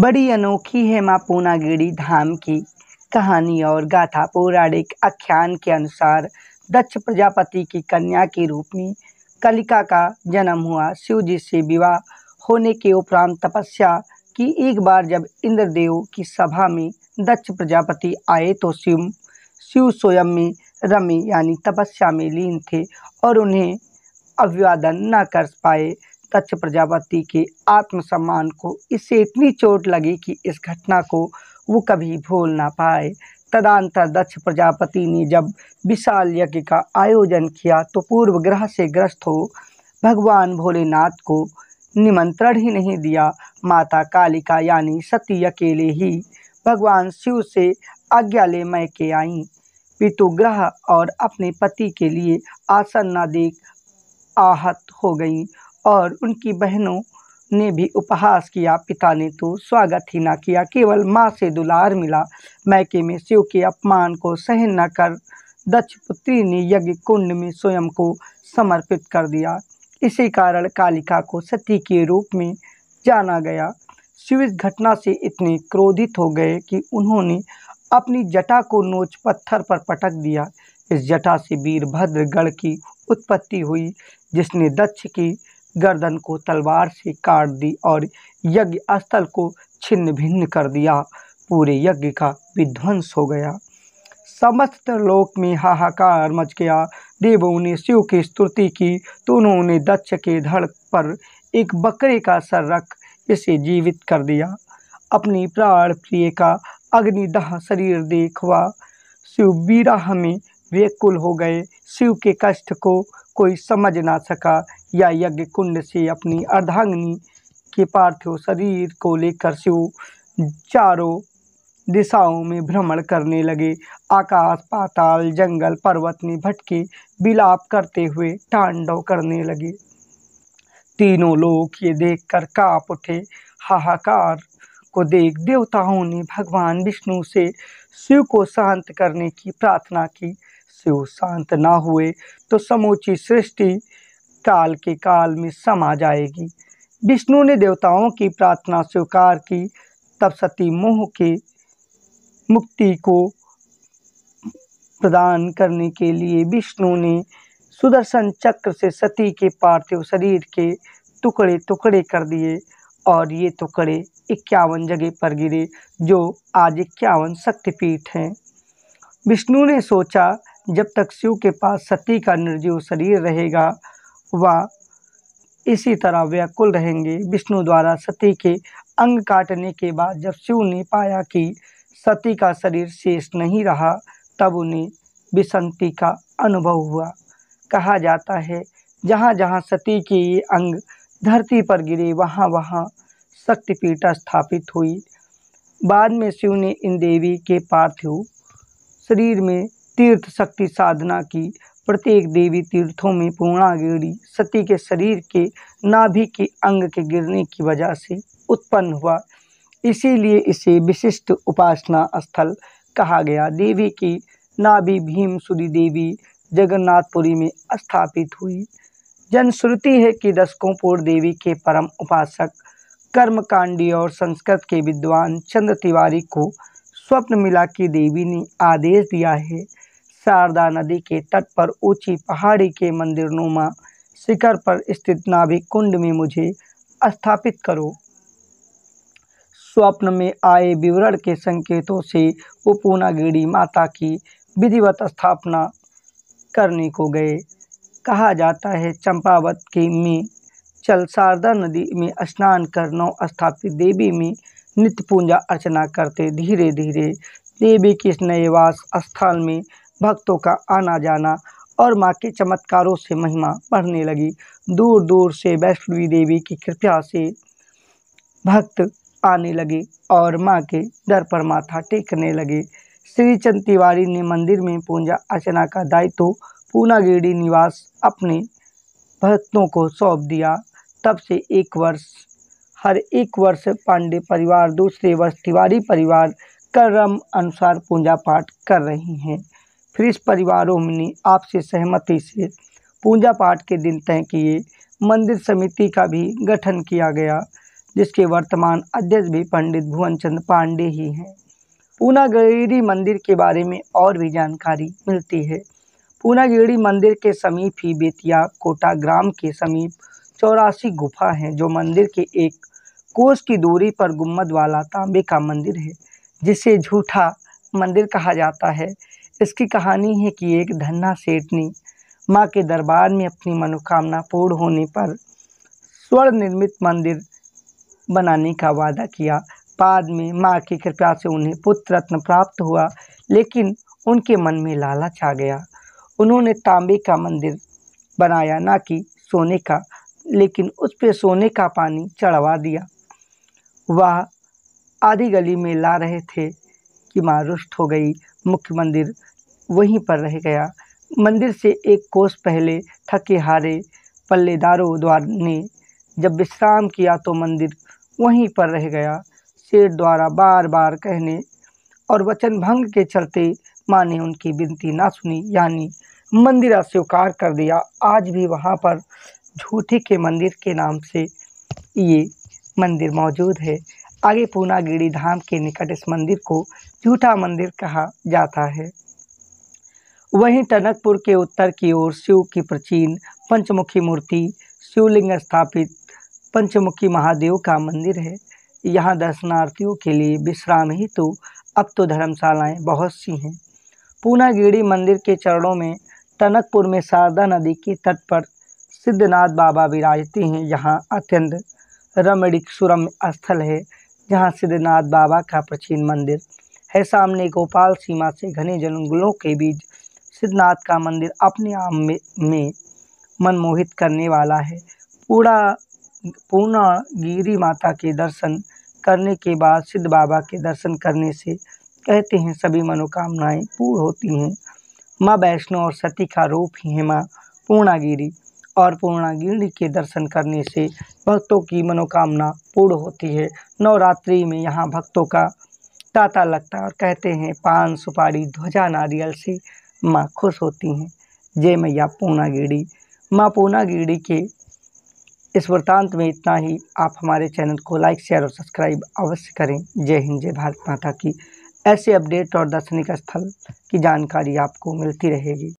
बड़ी अनोखी है माँ पूनागिरी धाम की कहानी और गाथा पौराणिक आख्यान के अनुसार दक्ष प्रजापति की कन्या के रूप में कलिका का जन्म हुआ शिव जी से विवाह होने के उपरांत तपस्या की एक बार जब इंद्रदेव की सभा में दक्ष प्रजापति आए तो शिव शिव स्वयं में रमे यानी तपस्या में लीन थे और उन्हें अभिवादन न कर पाए दक्ष प्रजापति के आत्मसम्मान को इससे इतनी चोट लगी कि इस घटना को वो कभी भूल ना पाए तदांतर दक्ष प्रजापति ने जब विशाल यज्ञ का आयोजन किया तो पूर्व ग्रह से ग्रस्त हो भगवान भोलेनाथ को निमंत्रण ही नहीं दिया माता कालिका यानी सती अकेले ही भगवान शिव से आज्ञा ले मैं के आईं पितुग्रह और अपने पति के लिए आसन न देख आहत हो गई और उनकी बहनों ने भी उपहास किया पिता ने तो स्वागत ही ना किया केवल माँ से दुलार मिला मैके में शिव के अपमान को सहन न कर दक्ष पुत्री ने यज्ञ कुंड में स्वयं को समर्पित कर दिया इसी कारण कालिका को सती के रूप में जाना गया शिव इस घटना से इतने क्रोधित हो गए कि उन्होंने अपनी जटा को नोच पत्थर पर पटक दिया इस जटा से वीरभद्र गढ़ की उत्पत्ति हुई जिसने दक्ष की गर्दन को तलवार से काट दी और यज्ञ स्थल को छिन्न भिन्न कर दिया पूरे यज्ञ का विध्वंस हो गया समस्त लोक में हाहाकार मच गया देवों ने शिव की स्तुति की तो उन्होंने दक्ष के धड़ पर एक बकरे का सर रख इसे जीवित कर दिया अपनी प्राण प्रिय का अग्निदाह शरीर देखवा शिव बीरा हमें व्यकुल हो गए शिव के कष्ट को कोई समझ ना सका या यज्ञ कुंड से अपनी अर्धांगनी के पार्थिव शरीर को लेकर शिव चारों दिशाओं में भ्रमण करने लगे आकाश पाताल जंगल पर्वत में भटके विलाप करते हुए तांडव करने लगे तीनों लोग ये देखकर कांप उठे हाहाकार को देख देवताओं ने भगवान विष्णु से शिव को शांत करने की प्रार्थना की से वो शांत ना हुए तो समूची सृष्टि काल के काल में समा जाएगी विष्णु ने देवताओं की प्रार्थना स्वीकार की तब सती मोह के मुक्ति को प्रदान करने के लिए विष्णु ने सुदर्शन चक्र से सती के पार्थिव शरीर के टुकड़े टुकड़े कर दिए और ये टुकड़े इक्यावन जगह पर गिरे जो आज इक्यावन शक्तिपीठ हैं विष्णु ने सोचा जब तक शिव के पास सती का निर्जीव शरीर रहेगा वह इसी तरह व्याकुल रहेंगे विष्णु द्वारा सती के अंग काटने के बाद जब शिव ने पाया कि सती का शरीर शेष नहीं रहा तब उन्हें विसंति का अनुभव हुआ कहा जाता है जहाँ जहाँ सती के ये अंग धरती पर गिरे वहाँ वहाँ शक्तिपीठा स्थापित हुई बाद में शिव ने इन देवी के पार्थिव शरीर में तीर्थ शक्ति साधना की प्रत्येक देवी तीर्थों में पूर्णागिरी सती के शरीर के नाभि के अंग के गिरने की वजह से उत्पन्न हुआ इसीलिए इसे विशिष्ट उपासना स्थल कहा गया देवी की नाभि भीमसुरी देवी जगन्नाथपुरी में स्थापित हुई जनश्रुति है कि दशकों पूर्व देवी के परम उपासक कर्मकांडी और संस्कृत के विद्वान चंद्र तिवारी को स्वप्न मिला कि देवी ने आदेश दिया है शारदा नदी के तट पर ऊंची पहाड़ी के मंदिर नुमा शिखर पर स्थित नाभिक कुंड में मुझे स्थापित करो स्वप्न में आए विवरण के संकेतों से वो पूनागिरी माता की विधिवत स्थापना करने को गए कहा जाता है चंपावत के में चल शारदा नदी में स्नान कर नौ स्थापित देवी में नित्य पूजा अर्चना करते धीरे धीरे देवी के इस नए वास स्थल में भक्तों का आना जाना और माँ के चमत्कारों से महिमा बढ़ने लगी दूर दूर से वैष्णवी देवी की कृपा से भक्त आने लगे और माँ के दर पर माथा टेकने लगे श्री चंद तिवारी ने मंदिर में पूजा अर्चना का दायित्व पूनागिरी निवास अपने भक्तों को सौंप दिया तब से एक वर्ष हर एक वर्ष पांडे परिवार दूसरे वर्ष तिवारी परिवार कर्म अनुसार पूजा पाठ कर रही हैं फिर इस परिवारों ने आपसे सहमति से पूजा पाठ के दिन तय किए मंदिर समिति का भी गठन किया गया जिसके वर्तमान अध्यक्ष भी पंडित भुवन चंद पांडे ही हैं गिरी मंदिर के बारे में और भी जानकारी मिलती है गिरी मंदिर के समीप ही बेतिया कोटा ग्राम के समीप चौरासी गुफा है जो मंदिर के एक कोस की दूरी पर गुम्मद वाला तांबे का मंदिर है जिसे झूठा मंदिर कहा जाता है इसकी कहानी है कि एक धन्ना सेठ ने माँ के दरबार में अपनी मनोकामना पूर्ण होने पर स्वर्ण निर्मित मंदिर बनाने का वादा किया बाद में माँ की कृपा से उन्हें पुत्र रत्न प्राप्त हुआ लेकिन उनके मन में लालच आ गया उन्होंने तांबे का मंदिर बनाया ना कि सोने का लेकिन उस पर सोने का पानी चढ़वा दिया वह आधी गली में ला रहे थे कि माँ रुष्ट हो गई मुख्य मंदिर वहीं पर रह गया मंदिर से एक कोस पहले थके हारे पल्लेदारों द्वार ने जब विश्राम किया तो मंदिर वहीं पर रह गया शेर द्वारा बार बार कहने और वचन भंग के चलते माँ ने उनकी विनती ना सुनी यानी मंदिर अस्वीकार कर दिया आज भी वहाँ पर झूठी के मंदिर के नाम से ये मंदिर मौजूद है आगे पूना गिरी धाम के निकट इस मंदिर को झूठा मंदिर कहा जाता है वहीं टनकपुर के उत्तर की ओर शिव की प्राचीन पंचमुखी मूर्ति शिवलिंग स्थापित पंचमुखी महादेव का मंदिर है यहाँ दर्शनार्थियों के लिए विश्राम ही तो अब तो धर्मशालाएं बहुत सी हैं पूनागिरी मंदिर के चरणों में टनकपुर में शारदा नदी के तट पर सिद्धनाथ बाबा विराजते हैं यहाँ अत्यंत रमणीक सुरम स्थल है जहाँ सिद्धनाथ बाबा का प्राचीन मंदिर है सामने गोपाल सीमा से घने जंगलों के बीच सिद्धनाथ का मंदिर अपने आप में, में मनमोहित करने वाला है पूरा पूर्णा गिरी माता के दर्शन करने के बाद सिद्ध बाबा के दर्शन करने से कहते हैं सभी मनोकामनाएं पूर्ण होती हैं माँ वैष्णो और सती का रूप ही है माँ पूर्णागिरी और पूर्णागिरी के दर्शन करने से भक्तों की मनोकामना पूर्ण होती है नवरात्रि में यहाँ भक्तों का तांता लगता है और कहते हैं पान सुपारी ध्वजा नारियल से माँ खुश होती हैं जय मैया गिड़ी माँ पूनागिडी के इस वृतांत में इतना ही आप हमारे चैनल को लाइक शेयर और सब्सक्राइब अवश्य करें जय हिंद जय भारत माता की ऐसे अपडेट और दार्शनिक स्थल की जानकारी आपको मिलती रहेगी